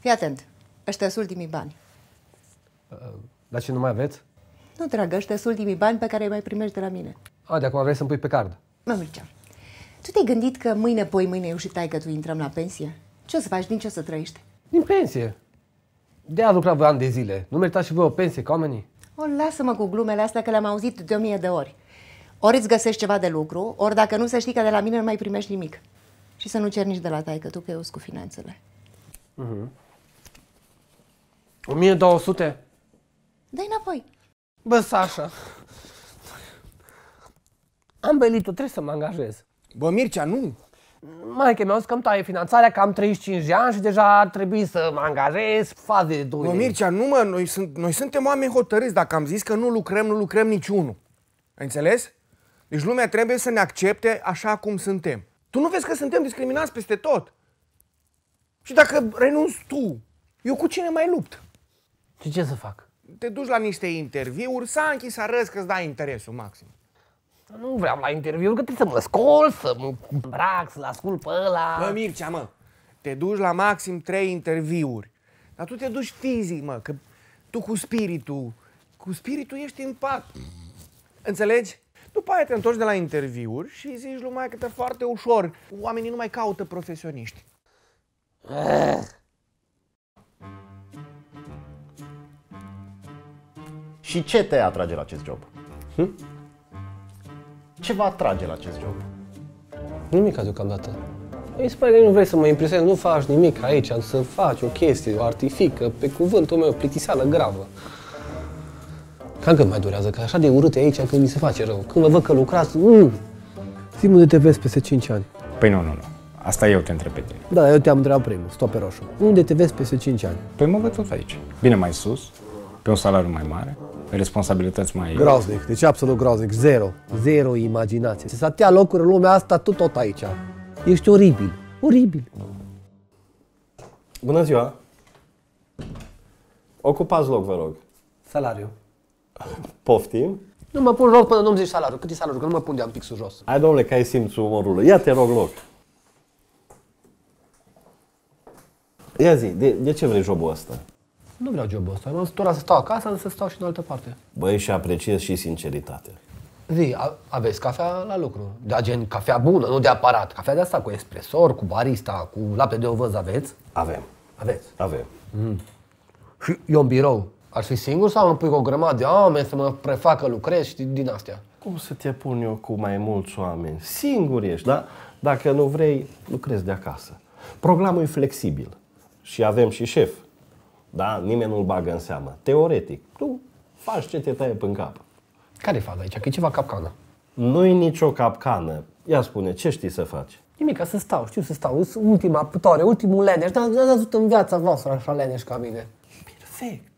Fii atent, ăștia sunt ultimii bani. Uh, dar ce nu mai aveți? Nu, dragă, ăștia sunt ultimii bani pe care îi mai primești de la mine. A, de acum vrei să-mi pui pe card. Mă, Mircea, tu te-ai gândit că mâine, poi mâine eu și tai că tu intrăm la pensie? Ce o să faci? Din ce o să trăiești? Din pensie. De a lucrat voi ani de zile. Nu meritați și voi o pensie ca oamenii? O, lasă-mă cu glumele astea că le-am auzit de o mie de ori. Ori îți găsești ceva de lucru, ori dacă nu, să știi că de la mine nu mai primești nimic. Și să nu cer nici de la taică tu că eu cu finanțele. Uh-huh. 1200? Dă-i înapoi. Bă, Sasha. Am belit-o, trebuie să mă angajez. Bă, Mircea, nu! Mai că mi-au zis că îmi taie finanțarea, că am 35 de ani și deja ar trebui să mă angajez, faze de 2 Bă, Mircea, nu mă, noi, sunt, noi suntem oameni hotărâți. Dacă am zis că nu lucrăm, nu lucrăm niciunul. Înțeles? Deci lumea trebuie să ne accepte așa cum suntem. Tu nu vezi că suntem discriminați peste tot? Și dacă renunți tu, eu cu cine mai lupt? Și ce să fac? Te duci la niște interviuri, s-a închis arăți că-ți dai interesul maxim. Nu vreau la interviuri, că trebuie să mă scol, să mă îmbrac, să-l ascult pe ăla. Mă, Mircea, mă, te duci la maxim trei interviuri. Dar tu te duci fizic, mă, că tu cu spiritul, cu spiritul ești în pat. Înțelegi? După aia te întorci de la interviuri și zici lumea că te foarte ușor. Oamenii nu mai caută profesioniști. Eh. Și ce te atrage la acest job? Hm? Ce vă atrage la acest job? Nimic deocamdată. Mi se pare că nu vrei să mă impresionezi, nu faci nimic aici, să faci o chestie, o artifică, pe cuvântul meu, plictiseală gravă. Cam cât mai durează, că așa de urât e aici când mi se face rău. Când vă văd că lucrați, mm, Zim unde te vezi peste 5 ani. Păi nu, nu, nu. Asta eu te întreb pe tine. Da, eu te-am întrebat primul, stop pe roșu. Unde te vezi peste 5 ani? Păi mă văd tot aici. Bine, mai sus, pe un salariu mai mare, responsabilități mai... Groaznic, deci absolut groaznic, zero, zero imaginație. Se satea locuri în lumea asta, tu tot aici. Ești oribil, oribil. Bună ziua! Ocupați loc, vă rog. Salariu. Poftim? Nu mă pun loc până nu-mi zici salariu. Cât e salariul? Că nu mă pun de un pic sus jos. Hai, domnule, că ai simțul umorului. Ia te rog loc. Ia zi, de, de ce vrei jobul ăsta? nu vreau jobul ăsta, am doar să stau acasă, să stau și în altă parte. Băi, și apreciez și sinceritatea. Zi, a, aveți cafea la lucru, de da, gen cafea bună, nu de aparat, cafea de asta cu espresor, cu barista, cu lapte de ovăz aveți? Avem. Aveți? Avem. Mm. Și eu în birou, ar fi singur sau îmi pui cu o grămadă de oameni să mă prefacă, lucrez și din astea? Cum să te pun eu cu mai mulți oameni? Singur ești, da? Dacă nu vrei, lucrezi de acasă. Programul e flexibil și avem și șef da? Nimeni nu-l bagă în seamă. Teoretic, tu faci ce te taie în cap. Care e fata aici? Că e ceva capcană. Nu-i nicio capcană. Ia spune, ce știi să faci? Nimic, să stau, știu să stau. Sunt ultima putoare, ultimul leneș. Dar n-ați văzut în viața voastră așa leneș ca mine. Perfect.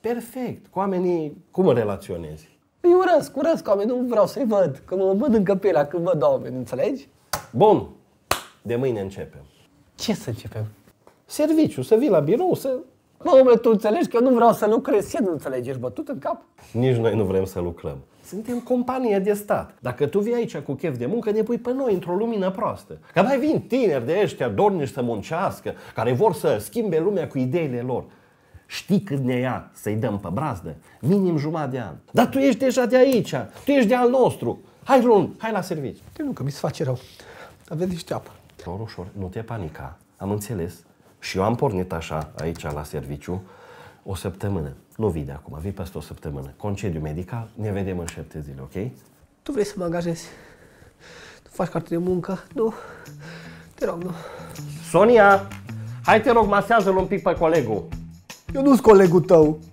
Perfect. Cu oamenii, cum relaționezi? Îi urăsc, urăsc oameni, nu vreau să-i văd, că mă văd în căpirea când văd oameni, înțelegi? Bun, de mâine începem. Ce să începem? Serviciu, să vii la birou, să Bă, omule, tu înțelegi că eu nu vreau să lucrez. Ce nu înțelegi? Ești bătut în cap? Nici noi nu vrem să lucrăm. Suntem companie de stat. Dacă tu vii aici cu chef de muncă, ne pui pe noi într-o lumină proastă. Că mai vin tineri de ăștia dornici să muncească, care vor să schimbe lumea cu ideile lor. Știi cât ne ia să-i dăm pe brazdă? Minim jumătate de an. Dar tu ești deja de aici, tu ești de al nostru. Hai, Ron, hai la serviciu. Nu, că mi se face rău. Aveți niște apă. Doar ușor, nu te panica. Am înțeles, și eu am pornit așa aici la serviciu o săptămână. Nu vii de acum, vii peste o săptămână. Concediu medical, ne vedem în șapte zile, ok? Tu vrei să mă angajezi? Tu faci carte de muncă? Nu? Te rog, nu. Sonia! Hai te rog, masează-l un pic pe colegul. Eu nu-s colegul tău.